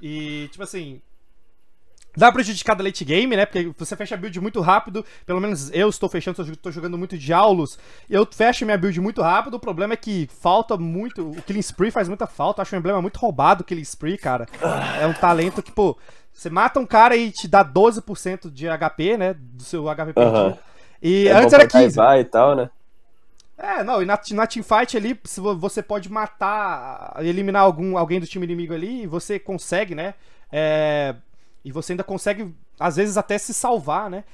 E, tipo assim, dá prejudicada late game, né? Porque você fecha build muito rápido. Pelo menos eu estou fechando, estou jogando muito de aulos. Eu fecho minha build muito rápido. O problema é que falta muito. O Killing Spree faz muita falta. Eu acho um emblema muito roubado o Killing Spree, cara. É um talento que, pô, você mata um cara e te dá 12% de HP, né? Do seu HP uhum. E é antes era 15. E tal, né? É, não, e na, na teamfight ali, você pode matar, eliminar algum, alguém do time inimigo ali, e você consegue, né? É, e você ainda consegue, às vezes, até se salvar, né?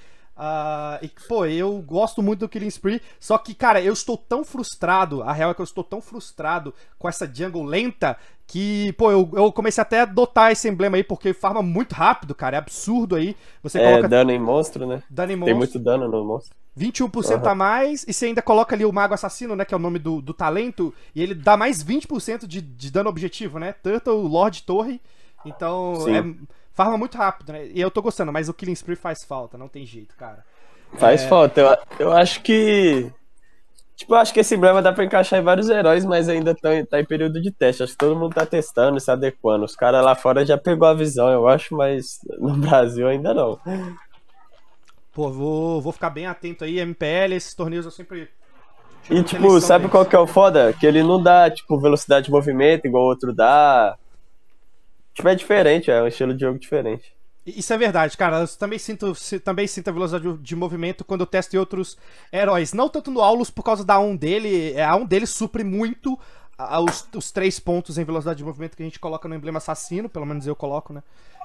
Uh, e, pô, eu gosto muito do Killing Spree, só que, cara, eu estou tão frustrado, a real é que eu estou tão frustrado com essa jungle lenta que, pô, eu, eu comecei até a adotar esse emblema aí, porque farma muito rápido, cara, é absurdo aí. Você é, coloca... dano em monstro, né? Dano em monstro. Tem muito dano no monstro. 21% uhum. a mais, e você ainda coloca ali o Mago Assassino, né, que é o nome do, do talento, e ele dá mais 20% de, de dano objetivo, né? Turtle, Lord Torre, então... Sim. É Farma muito rápido, né? E eu tô gostando, mas o Killing Spree faz falta, não tem jeito, cara. Faz é... falta. Eu, eu acho que. Tipo, eu acho que esse emblema dá pra encaixar em vários heróis, mas ainda tá, tá em período de teste. Acho que todo mundo tá testando se adequando. Os caras lá fora já pegou a visão, eu acho, mas no Brasil ainda não. Pô, vou, vou ficar bem atento aí, MPL, esses torneios eu sempre. e tipo, sabe deles. qual que é o foda? Que ele não dá, tipo, velocidade de movimento igual o outro dá. Tipo, é diferente, é um estilo de jogo diferente. Isso é verdade, cara. Eu também sinto, também sinto a velocidade de movimento quando eu testo em outros heróis. Não tanto no Aulus por causa da 1 um dele. É, a 1 um dele supre muito os, os três pontos em velocidade de movimento que a gente coloca no emblema assassino, pelo menos eu coloco, né?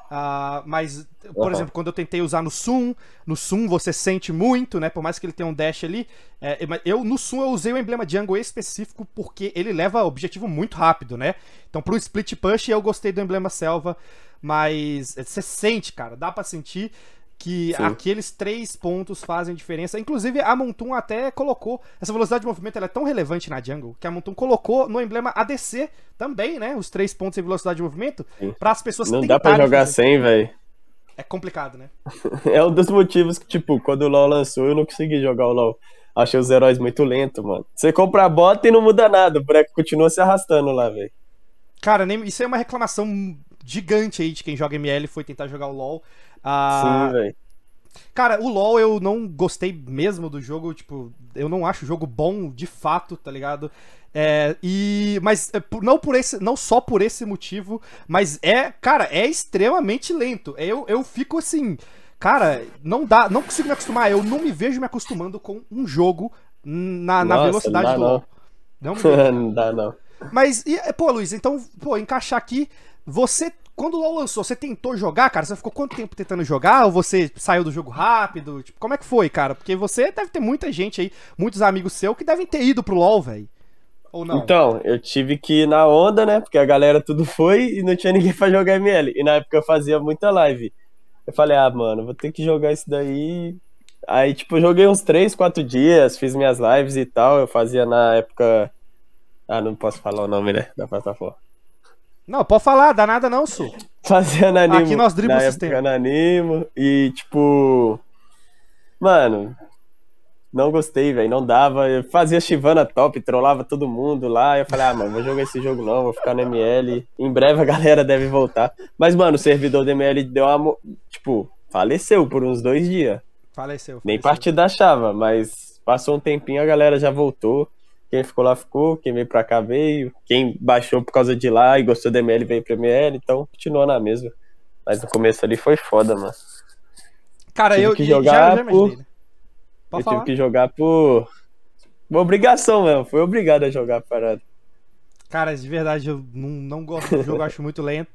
Uh, mas, por uhum. exemplo, quando eu tentei usar no Sum, no Sum você sente muito, né? Por mais que ele tenha um dash ali. É, eu, no Sum, eu usei o emblema Jungle específico porque ele leva objetivo muito rápido, né? Então, pro split push, eu gostei do emblema Selva, mas é, você sente, cara, dá para sentir que Sim. aqueles três pontos fazem diferença. Inclusive, a Montun até colocou. Essa velocidade de movimento é tão relevante na jungle que a Montun colocou no emblema ADC também, né? Os três pontos em velocidade de movimento. para as pessoas Não dá para jogar sem, velho. É complicado, né? é um dos motivos que, tipo, quando o LoL lançou, eu não consegui jogar o LoL. Achei os heróis muito lento, mano. Você compra a bota e não muda nada. O boneco continua se arrastando lá, velho. Cara, isso é uma reclamação gigante aí de quem joga ML foi tentar jogar o LoL. Ah, Sim, velho. Cara, o LoL eu não gostei mesmo do jogo, tipo, eu não acho o jogo bom de fato, tá ligado? É, e mas é não por esse, não só por esse motivo, mas é, cara, é extremamente lento. É, eu, eu fico assim, cara, não dá, não consigo me acostumar. Eu não me vejo me acostumando com um jogo na, Nossa, na velocidade do LoL. Não, não dá não. Mas, e, pô, Luiz, então, pô, encaixar aqui você, quando o LoL lançou, você tentou jogar, cara? Você ficou quanto tempo tentando jogar? Ou você saiu do jogo rápido? Tipo, como é que foi, cara? Porque você deve ter muita gente aí, muitos amigos seus que devem ter ido pro LoL, velho. Ou não? Então, eu tive que ir na onda, né? Porque a galera tudo foi e não tinha ninguém pra jogar ML. E na época eu fazia muita live. Eu falei, ah, mano, vou ter que jogar isso daí. Aí, tipo, joguei uns 3, 4 dias, fiz minhas lives e tal. Eu fazia na época. Ah, não posso falar o nome, né? Da plataforma. Não, pode falar, dá nada não, Su. Fazia ananimo. Aqui nós dribla o sistema. Ananimo e, tipo... Mano, não gostei, velho, não dava. Eu fazia Chivana top, trollava todo mundo lá. Eu falei, ah, mano, vou jogar esse jogo não, vou ficar no ML. Em breve a galera deve voltar. Mas, mano, o servidor do ML deu uma. Tipo, faleceu por uns dois dias. Faleceu. faleceu. Nem partida achava, mas passou um tempinho a galera já voltou. Quem ficou lá ficou, quem veio pra cá veio, quem baixou por causa de lá e gostou da ML veio pra ML, então continuou na mesma. Mas no começo ali foi foda, mano. Cara, tive eu que jogar já, já né, por... Eu falar? tive que jogar por. Uma obrigação mesmo, foi obrigado a jogar a parada. Cara, de verdade, eu não, não gosto do jogo, acho muito lento.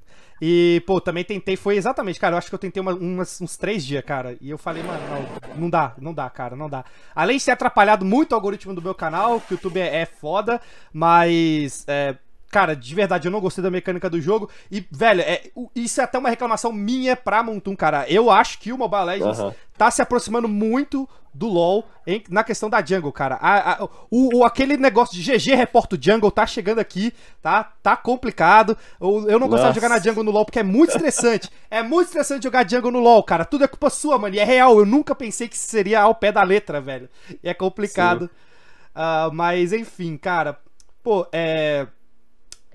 E, pô, também tentei, foi exatamente, cara, eu acho que eu tentei uma, umas, uns três dias, cara. E eu falei, mano, não, não dá, não dá, cara, não dá. Além de ser atrapalhado muito o algoritmo do meu canal, que o YouTube é, é foda, mas. É, Cara, de verdade, eu não gostei da mecânica do jogo. E, velho, é, isso é até uma reclamação minha pra Montum, cara. Eu acho que o Mobile Legends uhum. tá se aproximando muito do LoL em, na questão da jungle, cara. A, a, o, o, aquele negócio de GG reporto jungle tá chegando aqui, tá? Tá complicado. Eu, eu não gostava Nossa. de jogar na jungle no LoL porque é muito estressante. é muito estressante jogar jungle no LoL, cara. Tudo é culpa sua, mano. E é real. Eu nunca pensei que seria ao pé da letra, velho. E é complicado. Uh, mas, enfim, cara. Pô, é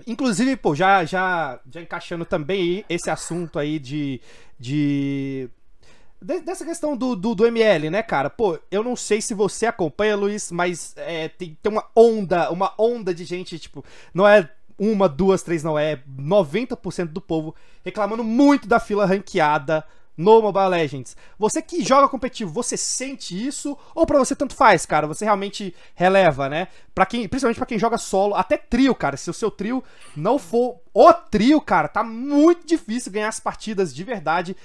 Inclusive, pô, já, já, já encaixando também esse assunto aí de. de dessa questão do, do, do, ML, né, cara? Pô, eu não sei se você acompanha, Luiz, mas é, tem, tem uma onda, uma onda de gente, tipo, não é uma, duas, três, não, é 90% do povo reclamando muito da fila ranqueada no Mobile Legends. Você que joga competitivo, você sente isso ou para você tanto faz, cara? Você realmente releva, né? Para quem, principalmente para quem joga solo, até trio, cara. Se o seu trio não for o trio, cara, tá muito difícil ganhar as partidas de verdade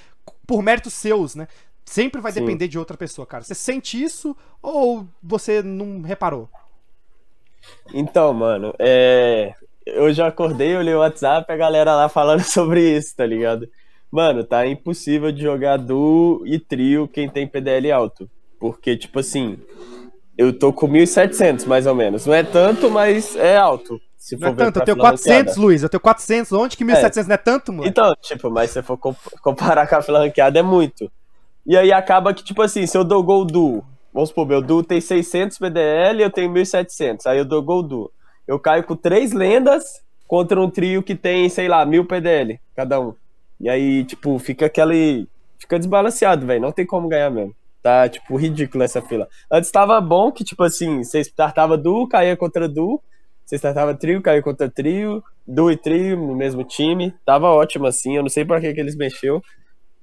por méritos seus, né? Sempre vai Sim. depender de outra pessoa, cara. Você sente isso ou você não reparou? Então, mano, é... eu já acordei, olhei o WhatsApp, a galera lá falando sobre isso, tá ligado? Mano, tá impossível de jogar duo e trio quem tem PDL alto. Porque, tipo assim, eu tô com 1.700 mais ou menos. Não é tanto, mas é alto. Se não é tanto, eu tenho 400, Luiz. Eu tenho 400. Onde que 1.700 é. não é tanto, mano? Então, tipo, mas se for comparar com a fila ranqueada, é muito. E aí acaba que, tipo assim, se eu dou gol duo, vamos supor, meu duo tem 600 PDL, e eu tenho 1.700. Aí eu dou gol duo. Eu caio com três lendas contra um trio que tem, sei lá, 1.000 PDL cada um. E aí, tipo, fica aquele. Fica desbalanceado, velho. Não tem como ganhar mesmo. Tá, tipo, ridículo essa fila. Antes tava bom que, tipo assim, vocês startava duo, caía contra duo. Vocês startava trio, caía contra trio. Duo e trio no mesmo time. Tava ótimo, assim. Eu não sei pra que, que eles mexeu.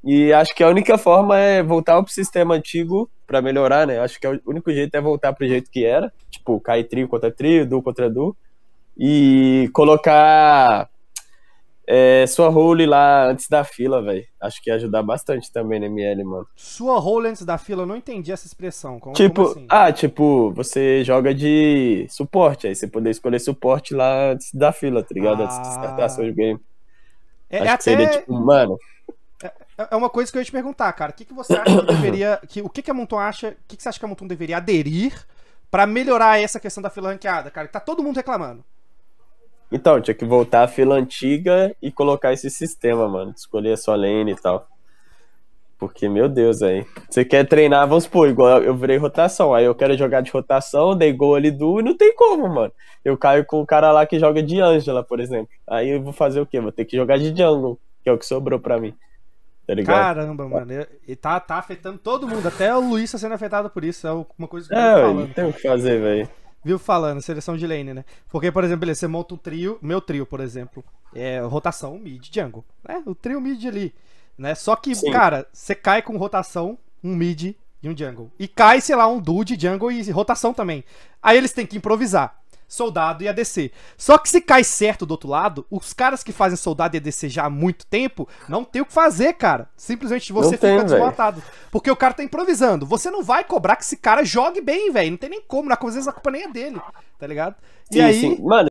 E acho que a única forma é voltar pro sistema antigo para melhorar, né? Acho que o único jeito é voltar pro jeito que era. Tipo, cair trio contra trio, duo contra duo. E colocar é, sua role lá antes da fila, velho. Acho que ia ajudar bastante também no ML, mano. Sua role antes da fila? Eu não entendi essa expressão. Como, tipo, como assim? ah, tipo, você joga de suporte, aí você poder escolher suporte lá antes da fila, tá ligado? Ah. Antes de startar ah. seu game. É, é Acho é até... seria tipo, mano. É, é, é uma coisa que eu ia te perguntar, cara. O que, que você acha que deveria. Que, o que, que a Monton acha. O que, que você acha que a Monton deveria aderir para melhorar essa questão da fila ranqueada, cara? Tá todo mundo reclamando. Então, tinha que voltar à fila antiga e colocar esse sistema, mano. Escolher a sua lane e tal. Porque, meu Deus, aí. Você quer treinar, vamos supor, igual eu virei rotação. Aí eu quero jogar de rotação, dei gol ali do e não tem como, mano. Eu caio com o cara lá que joga de Angela, por exemplo. Aí eu vou fazer o quê? Vou ter que jogar de jungle, que é o que sobrou pra mim. Tá ligado? Caramba, mano. E tá, tá afetando todo mundo. Até o Luiz tá sendo afetado por isso. É uma coisa que eu é, eu não tem o que fazer, velho viu falando, seleção de lane, né? Porque, por exemplo, você monta um trio, meu trio, por exemplo, é rotação mid jungle, né? O trio mid ali, né? Só que, Sim. cara, você cai com rotação, um mid e um jungle. E cai, sei lá, um dude jungle e rotação também. Aí eles têm que improvisar soldado e ADC. Só que se cai certo do outro lado, os caras que fazem soldado e ADC já há muito tempo, não tem o que fazer, cara. Simplesmente você não fica desmontado. Porque o cara tá improvisando. Você não vai cobrar que esse cara jogue bem, velho. Não tem nem como. Na coisa, a culpa nem é dele, tá ligado? E sim, aí. Sim. Mano,